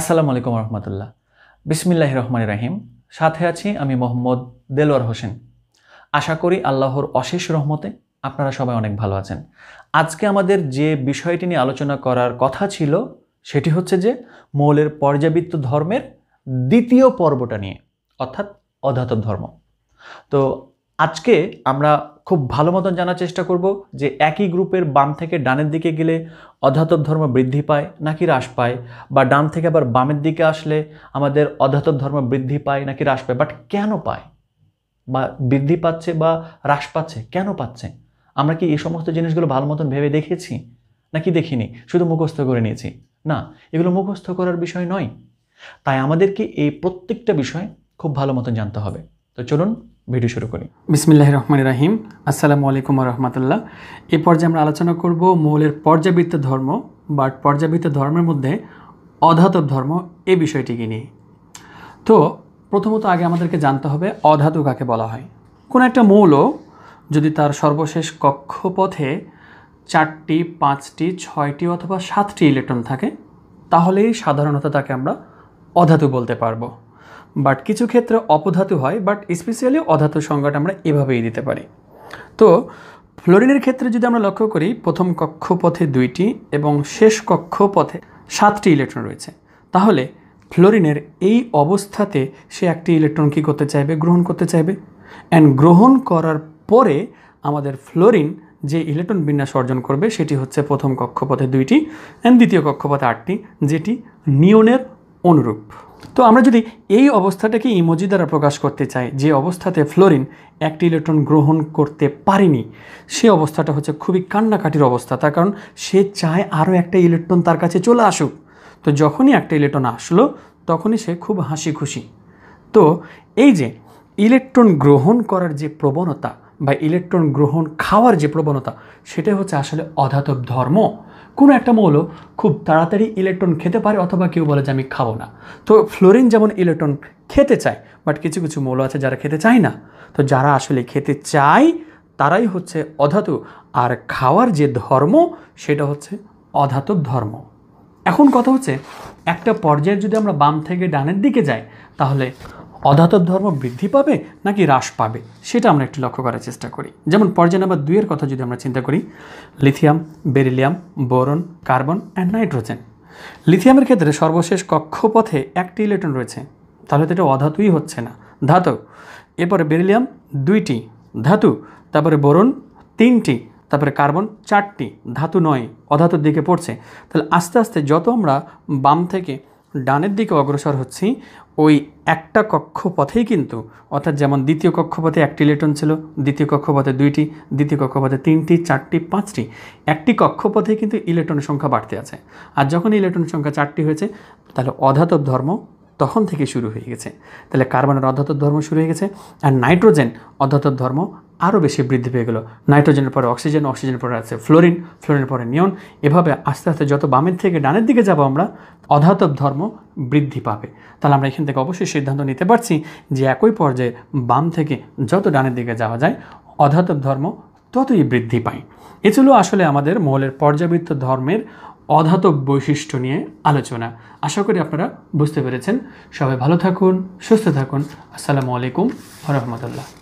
আসসালামু আলাইকুম রহমতুল্লাহ বিসমিল্লাহ রহমান রাহিম সাথে আছি আমি মোহাম্মদ দেলোয়ার হোসেন আশা করি আল্লাহর অশেষ রহমতে আপনারা সবাই অনেক ভালো আছেন আজকে আমাদের যে বিষয়টি নিয়ে আলোচনা করার কথা ছিল সেটি হচ্ছে যে মৌলের পর্যাবৃত্ত ধর্মের দ্বিতীয় পর্বটা নিয়ে অর্থাৎ অধাতব ধর্ম তো আজকে আমরা খুব ভালো মতন জানার চেষ্টা করব যে একই গ্রুপের বাম থেকে ডানের দিকে গেলে অধাতব ধর্ম বৃদ্ধি পায় নাকি হ্রাস পায় বা ডান থেকে আবার বামের দিকে আসলে আমাদের অধাতব ধর্ম বৃদ্ধি পায় নাকি হ্রাস পায় বাট কেন পায় বা বৃদ্ধি পাচ্ছে বা হ্রাস পাচ্ছে কেন পাচ্ছে আমরা কি এই সমস্ত জিনিসগুলো ভালো মতন ভেবে দেখেছি নাকি দেখিনি শুধু মুখস্থ করে নিয়েছি না এগুলো মুখস্থ করার বিষয় নয় তাই আমাদেরকে এই প্রত্যেকটা বিষয় খুব ভালো মতন জানতে হবে তো চলুন ভিডিও শুরু করি বিসমিল্লাহ রহমান রাহিম আসসালামু আলাইকুম রহমতুল্লাহ এ পর্যায়ে আমরা আলোচনা করব মৌলের পর্যাবৃত্ত ধর্ম বাট পর্যাবৃত্ত ধর্মের মধ্যে অধাতব ধর্ম এই বিষয়টিকে নিয়ে তো প্রথমত আগে আমাদেরকে জানতে হবে অধাতু কাকে বলা হয় কোনো একটা মৌল যদি তার সর্বশেষ কক্ষপথে চারটি পাঁচটি ছয়টি অথবা সাতটি ইলেকট্রন থাকে তাহলেই সাধারণত তাকে আমরা অধাতু বলতে পারবো বাট কিছু ক্ষেত্রে অপধাতু হয় বাট স্পেশালি অধাতু সংজ্ঞাটা আমরা এভাবেই দিতে পারি তো ফ্লোরিনের ক্ষেত্রে যদি আমরা লক্ষ্য করি প্রথম কক্ষপথে দুইটি এবং শেষ কক্ষপথে সাতটি ইলেকট্রন রয়েছে তাহলে ফ্লোরিনের এই অবস্থাতে সে একটি ইলেকট্রন কী করতে চাইবে গ্রহণ করতে চাইবে অ্যান্ড গ্রহণ করার পরে আমাদের ফ্লোরিন যে ইলেকট্রন বিন্যাস অর্জন করবে সেটি হচ্ছে প্রথম কক্ষপথে দুইটি অ্যান্ড দ্বিতীয় কক্ষপথে আটটি যেটি নিয়নের অনুরূপ তো আমরা যদি এই অবস্থাটাকে ইমোজি দ্বারা প্রকাশ করতে চাই যে অবস্থাতে ফ্লোরিন একটি ইলেকট্রন গ্রহণ করতে পারেনি সে অবস্থাটা হচ্ছে খুবই কান্নাকাটির অবস্থা তার কারণ সে চায় আরও একটা ইলেকট্রন তার কাছে চলে আসুক তো যখনই একটা ইলেকট্রন আসলো তখনই সে খুব হাসি খুশি তো এই যে ইলেকট্রন গ্রহণ করার যে প্রবণতা বা ইলেকট্রন গ্রহণ খাওয়ার যে প্রবণতা সেটাই হচ্ছে আসলে অধাতব ধর্ম কোনো একটা মৌল খুব তাড়াতাড়ি ইলেকট্রন খেতে পারে অথবা কেউ বলে যে আমি খাবো না তো ফ্লোরিন যেমন ইলেকট্রন খেতে চায় বাট কিছু কিছু মৌল আছে যারা খেতে চায় না তো যারা আসলে খেতে চায় তারাই হচ্ছে অধাতু আর খাওয়ার যে ধর্ম সেটা হচ্ছে অধাতব ধর্ম এখন কথা হচ্ছে একটা পর্যায়ে যদি আমরা বাম থেকে ডানের দিকে যাই তাহলে অধাতব ধর্ম বৃদ্ধি পাবে নাকি হ্রাস পাবে সেটা আমরা একটু লক্ষ্য করার চেষ্টা করি যেমন পর্যায় নাম্বার দুইয়ের কথা যদি আমরা চিন্তা করি lithium beryllium boron carbon and nitrogen লিথিয়ামের ক্ষেত্রে সর্বশেষ কক্ষপথে একটি ইলেকট্রন রয়েছে তাহলে তো এটা অধাতুই হচ্ছে না ধাতু এরপরে বেরিলিয়াম দুইটি ধাতু তারপরে বোরন তিনটি তারপরে কার্বন চারটি ধাতু নয় অধাতুর দিকে পড়ছে তাহলে আস্তে আস্তে যত আমরা বাম থেকে ডানের দিকে অগ্রসর হচ্ছি ওই একটা কক্ষপথেই কিন্তু অর্থাৎ যেমন দ্বিতীয় কক্ষপথে একটি ইলেকট্রন ছিল দ্বিতীয় কক্ষপথে দুইটি দ্বিতীয় কক্ষপথে তিনটি চারটি পাঁচটি একটি কক্ষপথে কিন্তু ইলেকট্রনের সংখ্যা বাড়তে আছে আর যখন ইলেকট্রনের সংখ্যা চারটি হয়েছে তাহলে অধাতব ধর্ম তখন থেকে শুরু হয়ে গেছে তাহলে কার্বনের অধাতব ধর্ম শুরু হয়ে গেছে আর নাইট্রোজেন অধাতব ধর্ম আরও বেশি বৃদ্ধি পেয়ে গেল নাইট্রোজেনের পরে অক্সিজেন অক্সিজেনের পরে আছে ফ্লোরিন ফ্লোরিনের পরে নিয়ন এভাবে আস্তে আস্তে যত বামের থেকে ডানের দিকে যাব আমরা অধাতব ধর্ম বৃদ্ধি পাবে তাহলে আমরা এখান থেকে অবশ্যই সিদ্ধান্ত নিতে পারছি যে একই পর্যায়ে বাম থেকে যত ডানের দিকে যাওয়া যায় অধাতব ধর্ম ততই বৃদ্ধি পায় এ ছিল আসলে আমাদের মৌলের পর্যাবৃত্ত ধর্মের অধাতব বৈশিষ্ট্য নিয়ে আলোচনা আশা করি আপনারা বুঝতে পেরেছেন সবাই ভালো থাকুন সুস্থ থাকুন আসসালামু আলাইকুম রহমতুল্লাহ